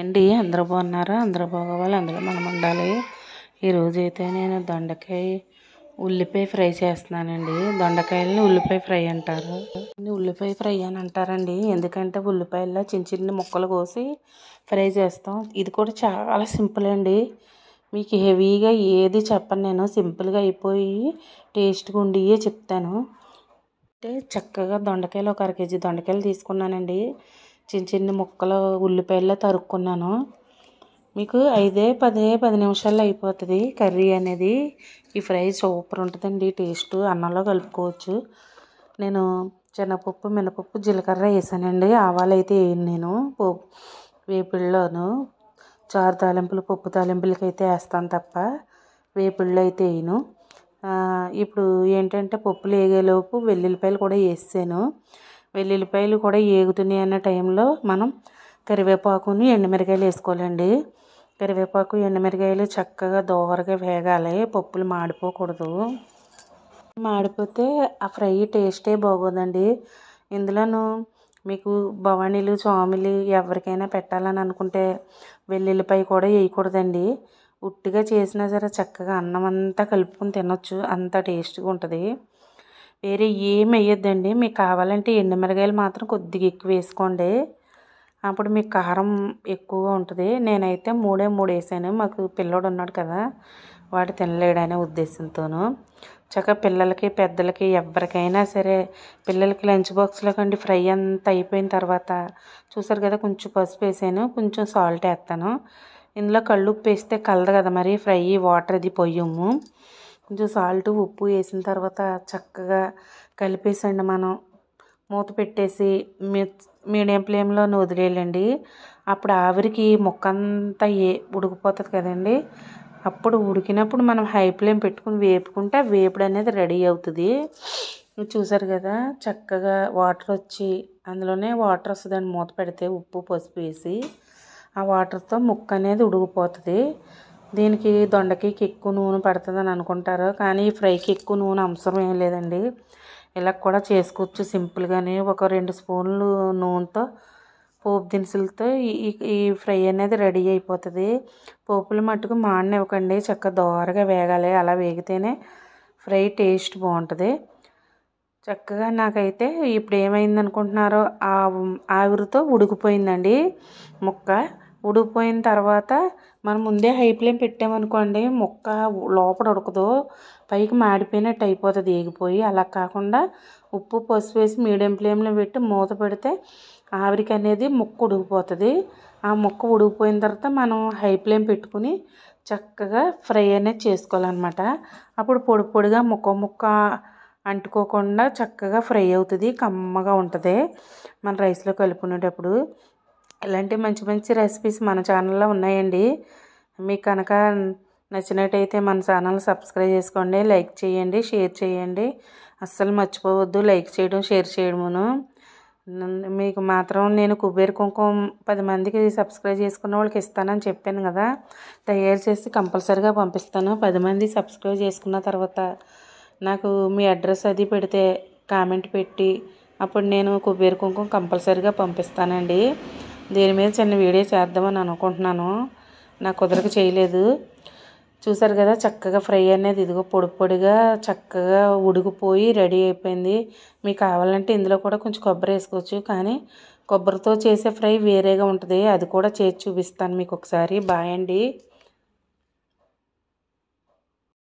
అండి అందరూ బాగున్నారా అందరూ బాగోవాలి అందులో మనం ఉండాలి ఈరోజు అయితే నేను దొండకాయ ఉల్లిపాయ ఫ్రై చేస్తున్నానండి దొండకాయలని ఉల్లిపాయ ఫ్రై అంటారు ఉల్లిపాయ ఫ్రై అని అంటారండి ఎందుకంటే ఉల్లిపాయల్లో చిన్న చిన్న ముక్కలు కోసి ఫ్రై చేస్తాం ఇది కూడా చాలా సింపుల్ అండి మీకు హెవీగా ఏది చెప్పను నేను సింపుల్గా అయిపోయి టేస్ట్గా ఉండియే చెప్తాను అంటే చక్కగా దొండకాయలు ఒక అర కేజీ దొండకాయలు తీసుకున్నానండి చిన్న చిన్న ముక్కలు ఉల్లిపాయలు తరుక్కున్నాను మీకు ఐదే పదే పది నిమిషాల్లో అయిపోతుంది కర్రీ అనేది ఈ ఫ్రై సూపర్ ఉంటుందండి టేస్ట్ అన్నంలో కలుపుకోవచ్చు నేను చిన్నపప్పు మినపప్పు జీలకర్ర వేసానండి ఆవాలు అయితే వేయను నేను పోపు చారు తాలింపులు పప్పు తాలింపులకి అయితే వేస్తాను తప్ప వేపుళ్ళు అయితే వేయను ఇప్పుడు ఏంటంటే పప్పులు వేగేలోపు వెల్లుల్లిపాయలు కూడా వేసాను వెల్లుల్లిపాయలు కూడా వేగుతున్నాయి అన్న టైంలో మనం కరివేపాకుని ఎండుమిరకాయలు వేసుకోవాలండి కరివేపాకు ఎండుమిరకాయలు చక్కగా దోవరగా వేగాలి పప్పులు మాడిపోకూడదు మాడిపోతే ఆ ఫ్రై టేస్టే బాగోదండి ఇందులోనూ మీకు భవానీలు స్వామిలు ఎవరికైనా పెట్టాలని అనుకుంటే వెల్లుల్లిపాయ కూడా వేయకూడదండి ఉట్టిగా చేసినా సరే చక్కగా అన్నం అంతా కలుపుకొని తినొచ్చు అంత టేస్ట్గా ఉంటుంది వేరే ఏమి వేయొద్దండి మీకు కావాలంటే ఎండుమిరగాయలు మాత్రం కొద్దిగా ఎక్కువ వేసుకోండి అప్పుడు మీకు కారం ఎక్కువగా ఉంటుంది నేనైతే మూడే మూడు వేసాను మాకు పిల్లోడు ఉన్నాడు కదా వాడు తినలేడనే ఉద్దేశంతోను చక్కగా పిల్లలకి పెద్దలకి ఎవరికైనా సరే పిల్లలకి లంచ్ బాక్స్లో కండి ఫ్రై అంతా అయిపోయిన తర్వాత చూసారు కదా కొంచెం పసుపు వేసాను కొంచెం సాల్ట్ వేస్తాను ఇందులో కళ్ళు ఉప్పు వేస్తే కలదు కదా మరి ఫ్రై వాటర్ అది పొయ్యము కొంచెం సాల్ట్ ఉప్పు వేసిన తర్వాత చక్కగా కలిపేసండి మనం మూత పెట్టేసి మీడియం ఫ్లేమ్లో వదిలేయాలండి అప్పుడు ఆవిరికి ముక్క అంతా ఏ ఉడికిపోతుంది కదండి అప్పుడు ఉడికినప్పుడు మనం హై ఫ్లేమ్ పెట్టుకుని వేపుకుంటే వేపుడు అనేది రెడీ అవుతుంది చూసారు కదా చక్కగా వాటర్ వచ్చి అందులోనే వాటర్ వస్తుందండి మూత పెడితే ఉప్పు పసుపు వేసి ఆ వాటర్తో ముక్క అనేది ఉడికిపోతుంది దీనికి దొండకి ఎక్కువ నూనె పడుతుందని అనుకుంటారు కానీ ఈ ఫ్రైకి ఎక్కువ నూనె అవసరం ఏం లేదండి ఇలా కూడా చేసుకోవచ్చు సింపుల్గానే ఒక రెండు స్పూన్లు నూనెతో పోపు దినుసులతో ఈ ఈ ఫ్రై అనేది రెడీ అయిపోతుంది పోపులు మట్టుకు ఇవ్వకండి చక్కగా దోరగా వేగాలి అలా వేగితేనే ఫ్రై టేస్ట్ బాగుంటుంది చక్కగా నాకైతే ఇప్పుడు ఏమైంది అనుకుంటున్నారో ఆవిరితో ఉడికిపోయిందండి ముక్క ఉడికిపోయిన తర్వాత మనం ముందే హై ఫ్లేమ్ పెట్టామనుకోండి ముక్క లోపల ఉడకదు పైకి మాడిపోయినట్టు అయిపోతుంది ఏగిపోయి అలా కాకుండా ఉప్పు పసుపు వేసి మీడియం ఫ్లేమ్లో పెట్టి మూత పెడితే ఆవిరికి అనేది ముక్క ఉడికిపోతుంది ఆ ముక్క ఉడికిపోయిన తర్వాత మనం హై ఫ్లేమ్ పెట్టుకుని చక్కగా ఫ్రై అనేది చేసుకోవాలన్నమాట అప్పుడు పొడి పొడిగా ముక్క ముక్క అంటుకోకుండా చక్కగా ఫ్రై అవుతుంది కమ్మగా ఉంటుంది మన రైస్లో కలుపుకునేటప్పుడు ఇలాంటి మంచి మంచి రెసిపీస్ మన ఛానల్లో ఉన్నాయండి మీకు కనుక నచ్చినట్టయితే మన ఛానల్ సబ్స్క్రైబ్ చేసుకోండి లైక్ చేయండి షేర్ చేయండి అస్సలు మర్చిపోవద్దు లైక్ చేయడం షేర్ చేయడమును మీకు మాత్రం నేను కుబేర్ కుంకుమ పది మందికి సబ్స్క్రైబ్ చేసుకున్న వాళ్ళకి ఇస్తానని చెప్పాను కదా తయారు చేసి కంపల్సరీగా పంపిస్తాను పది మంది సబ్స్క్రైబ్ చేసుకున్న తర్వాత నాకు మీ అడ్రస్ అది పెడితే కామెంట్ పెట్టి అప్పుడు నేను కుబేర్ కుంకుమ కంపల్సరీగా పంపిస్తానండి దీని మీద చిన్న వీడియో చేద్దామని అనుకుంటున్నాను నా కుదరక చేయలేదు చూసారు కదా చక్కగా ఫ్రై అనేది ఇదిగో పొడి పొడిగా చక్కగా ఉడికిపోయి రెడీ అయిపోయింది మీకు కావాలంటే ఇందులో కూడా కొంచెం కొబ్బరి వేసుకోవచ్చు కానీ కొబ్బరితో చేసే ఫ్రై వేరేగా ఉంటుంది అది కూడా చేసి చూపిస్తాను మీకు ఒకసారి బాయ్ అండి